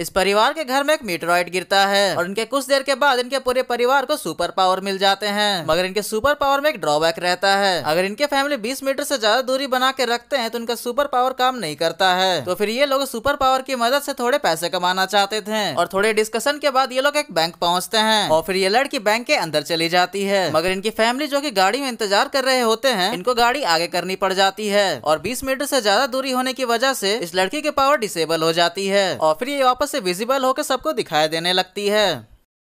इस परिवार के घर में एक मीटरॉइड गिरता है और इनके कुछ देर के बाद इनके पूरे परिवार को सुपर पावर मिल जाते हैं मगर इनके सुपर पावर में एक ड्रॉबैक रहता है अगर इनके फैमिली बीस मीटर से ज्यादा दूरी बना के रखते हैं तो इनका सुपर पावर काम नहीं करता है तो फिर ये लोग सुपर पावर की मदद से थोड़े पैसे कमाना चाहते थे और थोड़े डिस्कशन के बाद ये लोग एक बैंक पहुंचते हैं और फिर ये लड़की बैंक के अंदर चली जाती है मगर इनकी फैमिली जो की गाड़ी में इंतजार कर रहे होते हैं इनको गाड़ी आगे करनी पड़ जाती है और बीस मीटर से ज्यादा दूरी होने की वजह से इस लड़की की पावर डिसेबल हो जाती है और फिर ये वापस से विजिबल होकर सबको दिखाई देने लगती है